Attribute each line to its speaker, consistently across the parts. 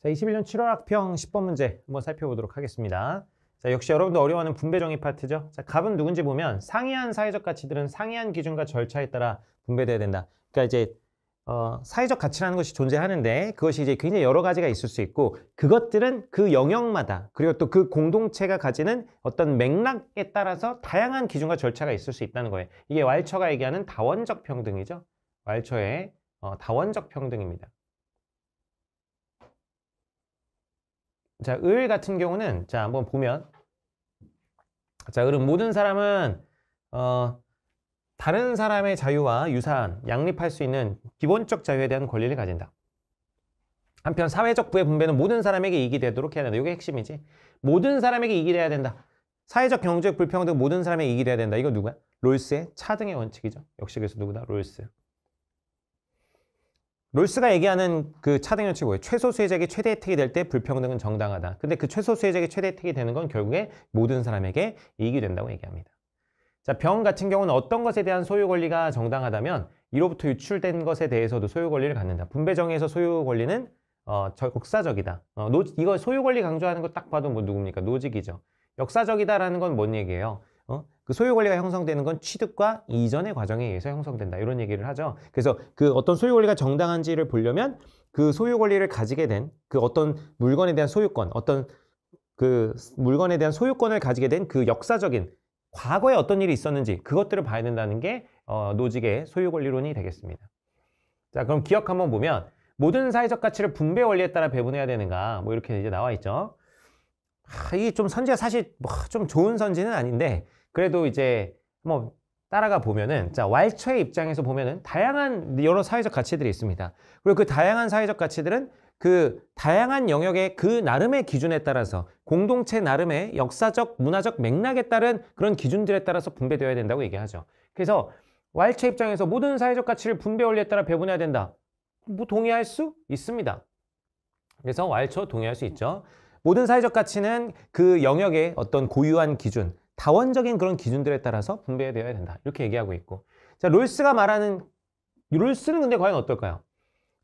Speaker 1: 자, 21년 7월 학평 10번 문제 한번 살펴보도록 하겠습니다. 자, 역시 여러분도 어려워하는 분배정의 파트죠. 자, 갑은 누군지 보면 상이한 사회적 가치들은 상이한 기준과 절차에 따라 분배돼야 된다. 그러니까 이제 어, 사회적 가치라는 것이 존재하는데 그것이 이제 굉장히 여러 가지가 있을 수 있고 그것들은 그 영역마다 그리고 또 그 공동체가 가지는 어떤 맥락에 따라서 다양한 기준과 절차가 있을 수 있다는 거예요. 이게 왈처가 얘기하는 다원적 평등이죠. 왈처의 어, 다원적 평등입니다. 자, 을 같은 경우는 자, 한번 보면 자, 을은 모든 사람은 어, 다른 사람의 자유와 유사한 양립할 수 있는 기본적 자유에 대한 권리를 가진다. 한편 사회적 부의 분배는 모든 사람에게 이익이 되도록 해야 된다. 이게 핵심이지. 모든 사람에게 이익이 돼야 된다. 사회적 경제적 불평등 모든 사람에게 이익이 돼야 된다. 이거 누구야? 롤스의 차등의 원칙이죠. 역시 그래서 누구다? 롤스. 롤스가 얘기하는 그 차등 연치 뭐예요? 최소 수혜자에게 최대 혜택이 될 때 불평등은 정당하다. 근데 그 최소 수혜자에게 최대 혜택이 되는 건 결국에 모든 사람에게 이익이 된다고 얘기합니다. 자, 병 같은 경우는 어떤 것에 대한 소유 권리가 정당하다면 이로부터 유출된 것에 대해서도 소유 권리를 갖는다. 분배정의에서 소유 권리는 어, 저, 역사적이다. 어, 노, 이거 소유 권리 강조하는 거 딱 봐도 뭐 누굽니까? 노직이죠. 역사적이다라는 건 뭔 얘기예요? 어? 그 소유 권리가 형성되는 건 취득과 이전의 과정에 의해서 형성된다. 이런 얘기를 하죠. 그래서 그 어떤 소유 권리가 정당한지를 보려면 그 소유 권리를 가지게 된 그 어떤 물건에 대한 소유권, 어떤 그 물건에 대한 소유권을 가지게 된 그 역사적인 과거에 어떤 일이 있었는지 그것들을 봐야 된다는 게 어, 노직의 소유 권리론이 되겠습니다. 자, 그럼 기억 한번 보면 모든 사회적 가치를 분배 원리에 따라 배분해야 되는가 뭐 이렇게 이제 나와 있죠. 아, 이좀 게 선지가 사실 뭐좀 좋은 선지는 아닌데 그래도 이제 뭐 따라가 보면은 자 왈처의 입장에서 보면은 다양한 여러 사회적 가치들이 있습니다. 그리고 그 다양한 사회적 가치들은 그 다양한 영역의 그 나름의 기준에 따라서 공동체 나름의 역사적 문화적 맥락에 따른 그런 기준들에 따라서 분배되어야 된다고 얘기하죠. 그래서 왈처 입장에서 모든 사회적 가치를 분배 원리에 따라 배분해야 된다. 뭐 동의할 수 있습니다. 그래서 왈처 동의할 수 있죠. 모든 사회적 가치는 그 영역의 어떤 고유한 기준, 다원적인 그런 기준들에 따라서 분배되어야 된다. 이렇게 얘기하고 있고. 자, 롤스가 말하는 롤스는 근데 과연 어떨까요?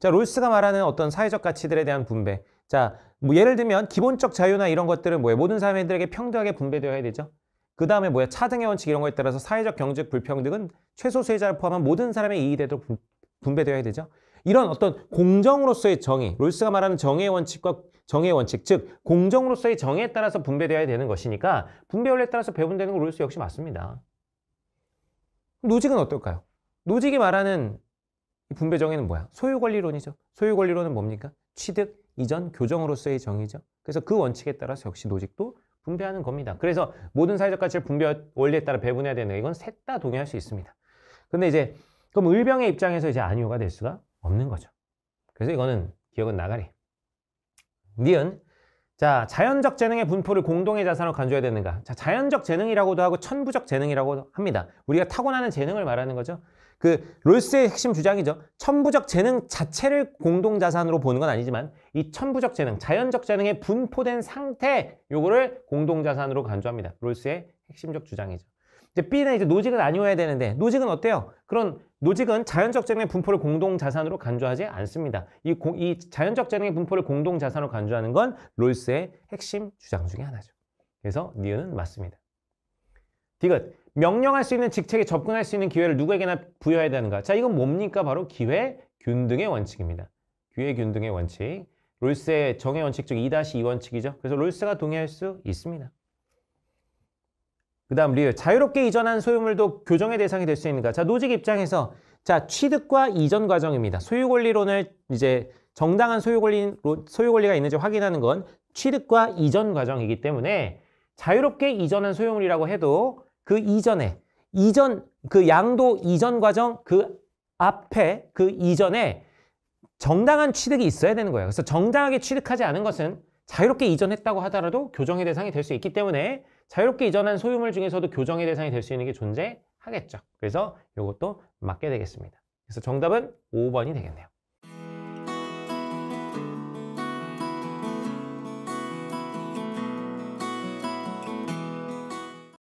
Speaker 1: 자, 롤스가 말하는 어떤 사회적 가치들에 대한 분배. 자, 뭐 예를 들면 기본적 자유나 이런 것들은 뭐예요? 모든 사람들에게 평등하게 분배되어야 되죠. 그 다음에 뭐야 차등의 원칙 이런 거에 따라서 사회적 경제 불평등은 최소 수혜자를 포함한 모든 사람의 이익이 되도록 분배되어야 되죠. 이런 어떤 공정으로서의 정의, 롤스가 말하는 정의의 원칙과 정의 원칙, 즉 공정으로서의 정에 의 따라서 분배되어야 되는 것이니까 분배 원리에 따라서 배분되는 건 롤스 역시 맞습니다. 노직은 어떨까요? 노직이 말하는 분배 정의는 뭐야? 소유 권리론이죠. 소유 권리론은 뭡니까? 취득 이전 교정으로서의 정의죠. 그래서 그 원칙에 따라서 역시 노직도 분배하는 겁니다. 그래서 모든 사회적 가치를 분배 원리에 따라 배분해야 되는 이건 셋 다 동의할 수 있습니다. 근데 이제 그럼 을병의 입장에서 이제 안효가 될 수가 없는 거죠. 그래서 이거는 기억은 나가리. 니은 자 자연적 재능의 분포를 공동의 자산으로 간주해야 되는가 자 자연적 재능이라고도 하고 천부적 재능이라고 도 합니다 우리가 타고나는 재능을 말하는 거죠 그 롤스의 핵심 주장이죠 천부적 재능 자체를 공동 자산으로 보는 건 아니지만 이 천부적 재능 자연적 재능의 분포된 상태 요거를 공동 자산으로 간주합니다 롤스의 핵심적 주장이죠 이제 B는 이제 노직은 아니어야 되는데 노직은 어때요? 그런 노직은 자연적 재능의 분포를 공동 자산으로 간주하지 않습니다. 이, 공, 이 자연적 재능의 분포를 공동 자산으로 간주하는 건 롤스의 핵심 주장 중에 하나죠. 그래서 니은은 맞습니다. 디귿 명령할 수 있는 직책에 접근할 수 있는 기회를 누구에게나 부여해야 되는가? 자, 이건 뭡니까? 바로 기회 균등의 원칙입니다. 기회 균등의 원칙. 롤스의 정의 원칙 중 2-2 원칙이죠. 그래서 롤스가 동의할 수 있습니다. 그 다음 리을 자유롭게 이전한 소유물도 교정의 대상이 될 수 있는가 자 노직 입장에서 자 취득과 이전 과정입니다 소유권리론을 이제 정당한 소유권리, 소유권리가 있는지 확인하는 건 취득과 이전 과정이기 때문에 자유롭게 이전한 소유물이라고 해도 그 이전에 이전 그 양도 이전 과정 그 앞에 그 이전에 정당한 취득이 있어야 되는 거예요. 그래서 정당하게 취득하지 않은 것은 자유롭게 이전했다고 하더라도 교정의 대상이 될 수 있기 때문에 자유롭게 이전한 소유물 중에서도 교정의 대상이 될 수 있는 게 존재하겠죠. 그래서 이것도 맞게 되겠습니다. 그래서 정답은 5번이 되겠네요.